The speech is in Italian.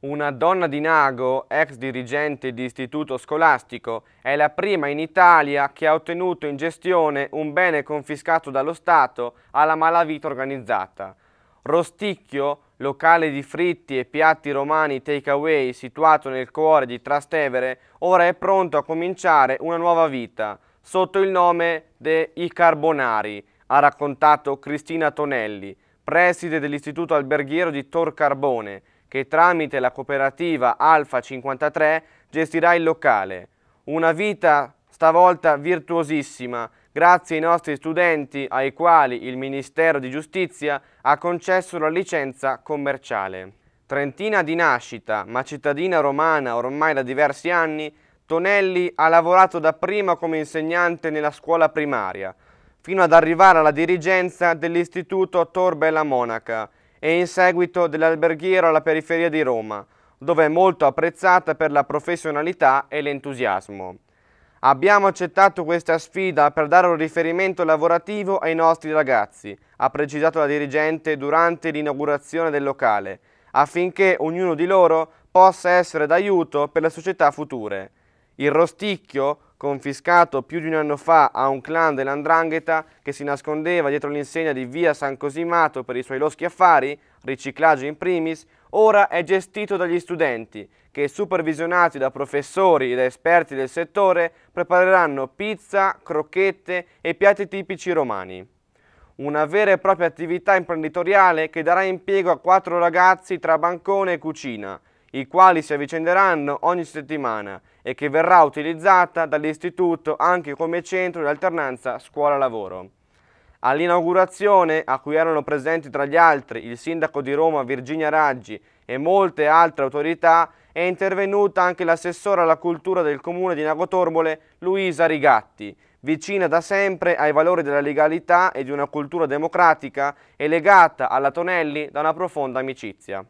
Una donna di Nago, ex dirigente di istituto scolastico, è la prima in Italia che ha ottenuto in gestione un bene confiscato dallo Stato alla malavita organizzata. Rosticchio, locale di fritti e piatti romani takeaway situato nel cuore di Trastevere, ora è pronto a cominciare una nuova vita, sotto il nome dei Carbonari, ha raccontato Cristina Tonelli, preside dell'Istituto Alberghiero di Tor Carbone, che tramite la cooperativa Alfa 53 gestirà il locale. Una vita stavolta virtuosissima, grazie ai nostri studenti ai quali il Ministero di Giustizia ha concesso la licenza commerciale. Trentina di nascita, ma cittadina romana ormai da diversi anni, Tonelli ha lavorato dapprima come insegnante nella scuola primaria, fino ad arrivare alla dirigenza dell'Istituto Torbella Monaca, e in seguito dell'alberghiero alla periferia di Roma, dove è molto apprezzata per la professionalità e l'entusiasmo. Abbiamo accettato questa sfida per dare un riferimento lavorativo ai nostri ragazzi, ha precisato la dirigente durante l'inaugurazione del locale, affinché ognuno di loro possa essere d'aiuto per le società future. Il rosticchio, confiscato più di un anno fa a un clan dell'Andrangheta che si nascondeva dietro l'insegna di via San Cosimato per i suoi loschi affari, riciclaggio in primis, ora è gestito dagli studenti che, supervisionati da professori e da esperti del settore, prepareranno pizza, crocchette e piatti tipici romani. Una vera e propria attività imprenditoriale che darà impiego a quattro ragazzi tra bancone e cucina, i quali si avvicenderanno ogni settimana e che verrà utilizzata dall'Istituto anche come centro di alternanza scuola-lavoro. All'inaugurazione, a cui erano presenti tra gli altri il sindaco di Roma Virginia Raggi e molte altre autorità, è intervenuta anche l'assessora alla cultura del comune di Nagotorbole Luisa Rigatti, vicina da sempre ai valori della legalità e di una cultura democratica e legata alla Tonelli da una profonda amicizia.